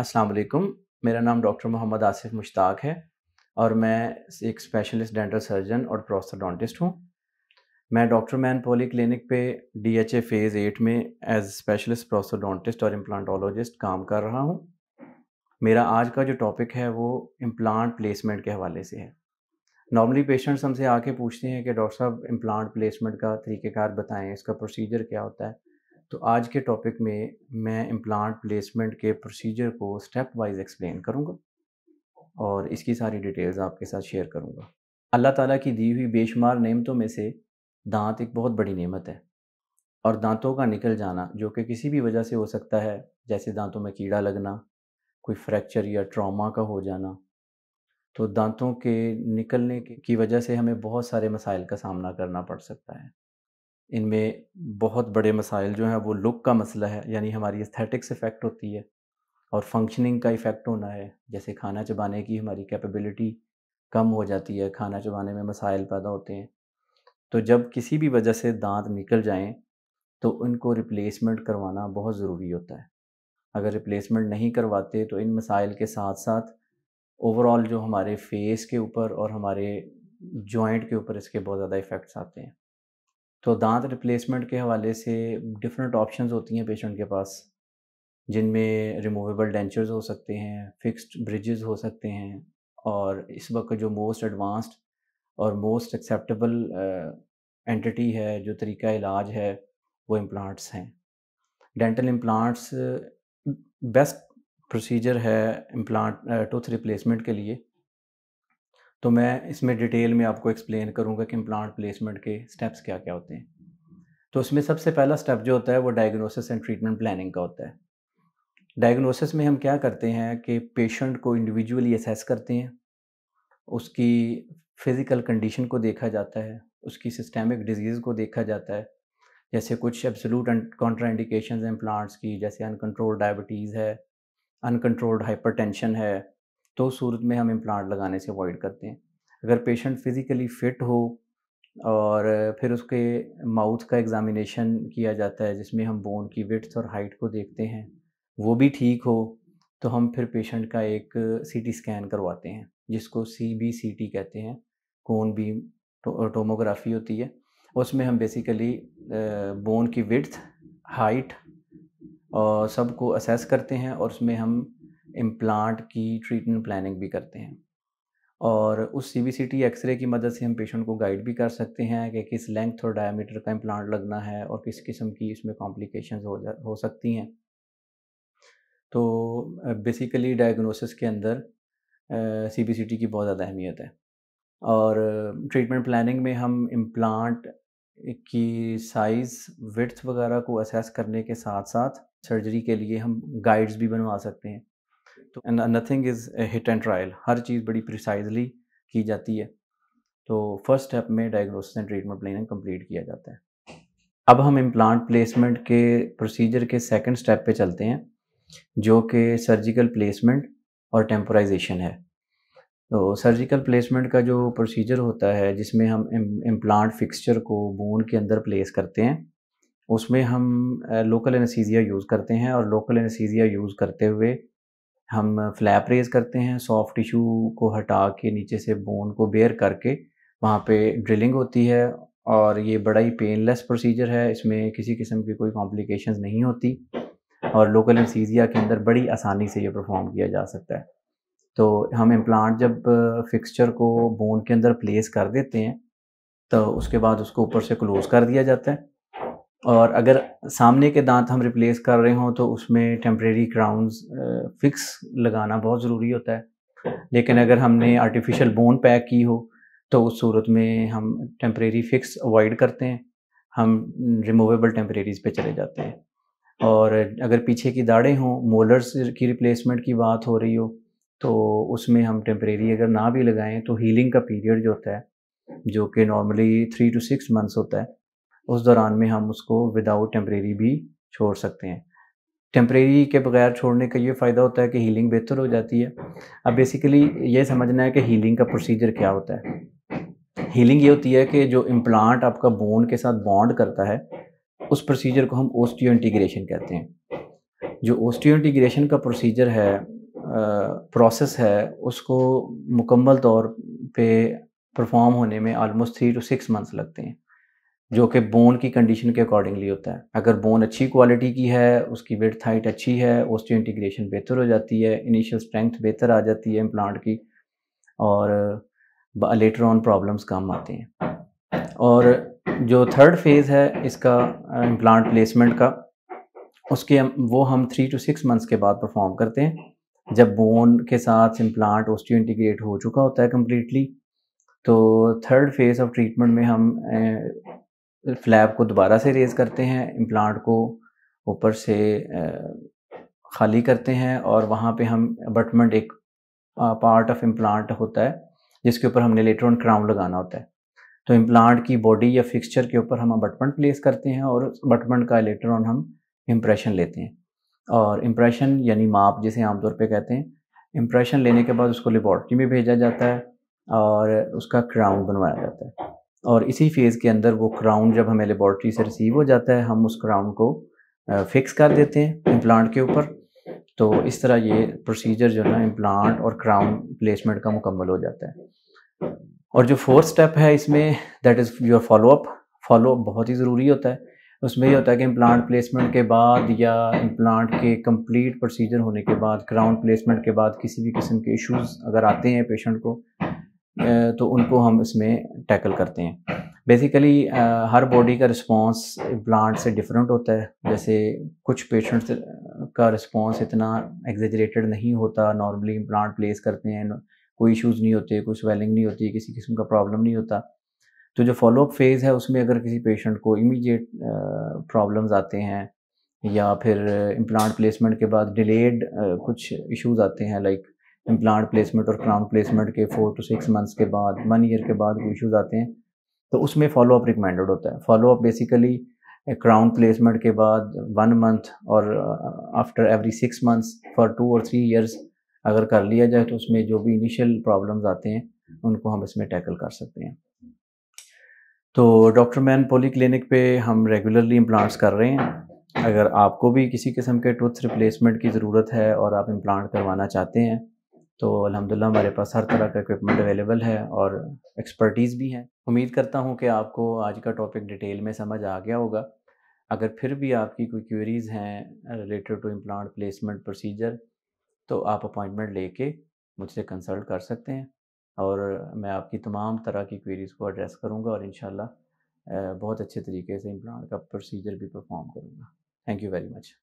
अस्सलाम वालेकुम मेरा नाम डॉक्टर मोहम्मद आसिफ मुश्ताक है और मैं एक स्पेशलिस्ट डेंटल सर्जन और प्रोस्थोडोंटिस्ट हूँ मैं डॉक्टर मैन पोली क्लिनिक पे डीएचए फेज़ एट में एज स्पेशलिस्ट प्रोस्थोडोंटिस्ट और इम्प्लांटोलॉजिस्ट काम कर रहा हूँ मेरा आज का जो टॉपिक है वो इम्प्लांट प्लेसमेंट के हवाले से है नॉर्मली पेशेंट्स हमसे आके पूछते हैं कि डॉक्टर साहब इम्प्लांट प्लेसमेंट का तरीक़ेकार बताएं इसका प्रोसीजर क्या होता है तो आज के टॉपिक में मैं इम्प्लांट प्लेसमेंट के प्रोसीजर को स्टेप वाइज एक्सप्लेन करूँगा और इसकी सारी डिटेल्स आपके साथ शेयर करूँगा अल्लाह ताला की दी हुई बेशुमार नेमतों में से दांत एक बहुत बड़ी नेमत है और दांतों का निकल जाना जो कि किसी भी वजह से हो सकता है जैसे दांतों में कीड़ा लगना कोई फ्रैक्चर या ट्रॉमा का हो जाना तो दांतों के निकलने की वजह से हमें बहुत सारे मसाइल का सामना करना पड़ सकता है इनमें बहुत बड़े मसाइल जो हैं वो लुक का मसला है यानी हमारी एस्थेटिक्स इफ़ेक्ट होती है और फंक्शनिंग का इफ़ेक्ट होना है जैसे खाना चबाने की हमारी कैपेबिलिटी कम हो जाती है खाना चबाने में मसाइल पैदा होते हैं तो जब किसी भी वजह से दांत निकल जाएं तो उनको रिप्लेसमेंट करवाना बहुत ज़रूरी होता है अगर रिप्लेसमेंट नहीं करवाते तो इन मसाइल के साथ साथ ओवरऑल जो हमारे फेस के ऊपर और हमारे जॉइंट के ऊपर इसके बहुत ज़्यादा इफ़ेक्ट्स आते हैं तो दांत रिप्लेसमेंट के हवाले से डिफरेंट ऑप्शंस होती हैं पेशेंट के पास जिनमें रिमूवेबल डेंचर्स हो सकते हैं फिक्स्ड ब्रिजेस हो सकते हैं और इस वक्त जो मोस्ट एडवांस्ड और मोस्ट एक्सेप्टेबल एंटिटी है जो तरीका इलाज है वो इम्प्लांट्स हैं डेंटल इम्प्लांट्स बेस्ट प्रोसीजर है इम्प्लांट टूथ रिप्लेसमेंट के लिए तो मैं इसमें डिटेल में आपको एक्सप्लेन करूँगा कि इम्प्लांट प्लेसमेंट के स्टेप्स क्या क्या होते हैं तो इसमें सबसे पहला स्टेप जो होता है वो डायग्नोसिस एंड ट्रीटमेंट प्लानिंग का होता है डायग्नोसिस में हम क्या करते हैं कि पेशेंट को इंडिविजुअली असेस करते हैं उसकी फिज़िकल कंडीशन को देखा जाता है उसकी सिस्टेमिक डिजीज़ को देखा जाता है जैसे कुछ एब्सोलूट कॉन्ट्राइंडिकेशन हैं प्लांट्स की जैसे अनकंट्रोल्ड डायबिटीज़ है अनकंट्रोल्ड हाइपरटेंशन है तो सूरत में हम इम्प्लांट लगाने से अवॉइड करते हैं अगर पेशेंट फिज़िकली फ़िट हो और फिर उसके माउथ का एग्ज़ामिनेशन किया जाता है जिसमें हम बोन की विट्थ और हाइट को देखते हैं वो भी ठीक हो तो हम फिर पेशेंट का एक सीटी स्कैन करवाते हैं जिसको सी बी सी टी कहते हैं कौन भी टोमोग्राफी होती है उसमें हम बेसिकली बोन की विड्थ हाइट और सबको असेस करते हैं और उसमें हम इम्प्लांट की ट्रीटमेंट प्लानिंग भी करते हैं और उस C B C T X-ray की मदद से हम पेशेंट को गाइड भी कर सकते हैं कि किस लेंथ और डायमीटर का इम्प्लांट लगना है और किस किस्म की इसमें कॉम्प्लिकेशन हो जा हो सकती हैं तो बेसिकली डायग्नोसिस के अंदर सी बी सी टी की बहुत ज़्यादा अहमियत है और ट्रीटमेंट प्लानिंग में हम इम्प्लांट की साइज़ विड्थ वगैरह को असेस करने के साथ साथ सर्जरी के लिए हम गाइड्स भी बनवा सकते हैं तो nothing is hit and trial हर चीज़ बड़ी प्रिसाइजली की जाती है तो फर्स्ट स्टेप में diagnosis and treatment planning complete किया जाता है अब हम इम्प्लांट प्लेसमेंट के प्रोसीजर के सेकंड स्टेप पे चलते हैं जो कि सर्जिकल प्लेसमेंट और टेम्पोराइजेशन है तो सर्जिकल प्लेसमेंट का जो प्रोसीजर होता है जिसमें हम इम्प्लांट फिक्सचर को बोन के अंदर प्लेस करते हैं उसमें हम लोकल एनसीजिया यूज़ करते हैं और लोकल एनसीजिया यूज़ करते हुए हम फ्लैप रेज करते हैं सॉफ्ट टिशू को हटा के नीचे से बोन को बेयर करके वहाँ पे ड्रिलिंग होती है और ये बड़ा ही पेनलेस प्रोसीजर है इसमें किसी किस्म की कोई कॉम्प्लिकेशंस नहीं होती और लोकल एनसीजिया के अंदर बड़ी आसानी से ये परफॉर्म किया जा सकता है तो हम इम्प्लांट जब फिक्सचर को बोन के अंदर प्लेस कर देते हैं तो उसके बाद उसको ऊपर से क्लोज़ कर दिया जाता है और अगर सामने के दांत हम रिप्लेस कर रहे हों तो उसमें टेम्प्रेरी क्राउन्स फिक्स लगाना बहुत ज़रूरी होता है लेकिन अगर हमने आर्टिफिशियल बोन पैक की हो तो उस सूरत में हम टेम्प्रेरी फिक्स अवॉइड करते हैं हम रिमूवेबल टेम्प्रेरीज पे चले जाते हैं और अगर पीछे की दाढ़ें हों मोलर्स की रिप्लेसमेंट की बात हो रही हो तो उसमें हम टेम्प्रेरी अगर ना भी लगाएं तो हीलिंग का पीरियड जो होता है जो कि normally three to six months होता है उस दौरान में हम उसको विदाउट टेम्परेरी भी छोड़ सकते हैं टेम्प्रेरी के बगैर छोड़ने का ये फ़ायदा होता है कि हीलिंग बेहतर हो जाती है अब बेसिकली ये समझना है कि हीलिंग का प्रोसीजर क्या होता है हीलिंग ये होती है कि जो इम्प्लांट आपका बोन के साथ बॉन्ड करता है उस प्रोसीजर को हम ओस्टियो इंटीग्रेशन कहते हैं जो ओस्टियो इंटीग्रेशन का प्रोसीजर है प्रोसेस है उसको मुकम्मल तौर पे परफॉर्म होने में almost three to six months लगते हैं जो कि बोन की कंडीशन के अकॉर्डिंगली होता है अगर बोन अच्छी क्वालिटी की है उसकी वेट हाइट अच्छी है उसकी इंटीग्रेशन बेहतर हो जाती है इनिशियल स्ट्रेंथ बेहतर आ जाती है इम्प्लांट की और लेटर ऑन प्रॉब्लम्स कम आते हैं और जो थर्ड फेज़ है इसका इम्प्लांट प्लेसमेंट का उसके वो हम थ्री टू सिक्स मंथ्स के बाद परफॉर्म करते हैं जब बोन के साथ इम्प्लांट ओस्टियो इंटीग्रेट हो चुका होता है कम्प्लीटली तो थर्ड फेज़ ऑफ ट्रीटमेंट में हम फ्लैप को दोबारा से रेज़ करते हैं इम्प्लांट को ऊपर से खाली करते हैं और वहाँ पे हम अबटमेंट एक पार्ट ऑफ इम्प्लांट होता है जिसके ऊपर हमने लेटर ऑन क्राउन लगाना होता है तो इम्प्लांट की बॉडी या फिक्सचर के ऊपर हम अबटमेंट प्लेस करते हैं और अबटमेंट का लेटर ऑन हम इम्प्रेशन लेते हैं और इम्प्रेशन यानी माप जिसे आमतौर पर कहते हैं इम्प्रेशन लेने के बाद उसको लेबॉर्ट्री में भेजा जाता है और उसका क्राउन बनवाया जाता है और इसी फेज़ के अंदर वो क्राउन जब हमें लेबॉर्ट्री से रिसीव हो जाता है हम उस क्राउन को फिक्स कर देते हैं इम्प्लांट के ऊपर तो इस तरह ये प्रोसीजर जो है ना इम्प्लांट और क्राउन प्लेसमेंट का मुकम्मल हो जाता है और जो फोर्थ स्टेप है इसमें that is your follow up follow up बहुत ही ज़रूरी होता है उसमें ये होता है कि इम्प्लांट प्लेसमेंट के बाद या इम्प्लांट के कंप्लीट प्रोसीजर होने के बाद क्राउन प्लेसमेंट के बाद किसी भी किस्म के इश्यूज अगर आते हैं पेशेंट को तो उनको हम इसमें टैकल करते हैं बेसिकली हर बॉडी का रिस्पांस ब्लांट से डिफरेंट होता है जैसे कुछ पेशेंट्स का रिस्पांस इतना एग्जेजरेटेड नहीं होता नॉर्मली ब्लांट प्लेस करते हैं कोई इश्यूज नहीं होते कोई स्वेलिंग नहीं होती किसी किस्म का प्रॉब्लम नहीं होता तो जो फॉलोअप फेज़ है उसमें अगर किसी पेशेंट को इमीडिएट प्रॉब्लम्स आते हैं या फिर इम्प्लांट प्लेसमेंट के बाद डिलेड कुछ इश्यूज आते हैं लाइक इम्प्लांट प्लेसमेंट और क्राउन प्लेसमेंट के फोर टू सिक्स मंथ्स के बाद वन ईयर के बाद कोई इशूज़ आते हैं तो उसमें फॉलो अप रिकमेंडेड होता है follow up basically crown placement के बाद वन मंथ और after every six months for two और थ्री ईयर्स अगर कर लिया जाए तो उसमें जो भी इनिशियल प्रॉब्लम्स आते हैं उनको हम इसमें टैकल कर सकते हैं तो डॉक्टर मैन पोली क्लिनिक पे हम रेगुलरली इम्प्लांट्स कर रहे हैं अगर आपको भी किसी किस्म के टूथ रिप्लेसमेंट की ज़रूरत है और आप इम्प्लांट करवाना चाहते हैं तो अलहमदिल्ला हमारे पास हर तरह का इक्विपमेंट अवेलेबल है और एक्सपर्टीज़ भी हैं उम्मीद करता हूँ कि आपको आज का टॉपिक डिटेल में समझ आ गया होगा अगर फिर भी आपकी कोई क्वेरीज़ हैं related to implant placement procedure तो आप अपॉइंटमेंट लेके मुझसे कंसल्ट कर सकते हैं और मैं आपकी तमाम तरह की क्वेरीज़ को एड्रेस करूँगा और इन बहुत अच्छे तरीके से इम्प्लांट का प्रोसीजर भी परफॉर्म करूँगा थैंक यू वेरी मच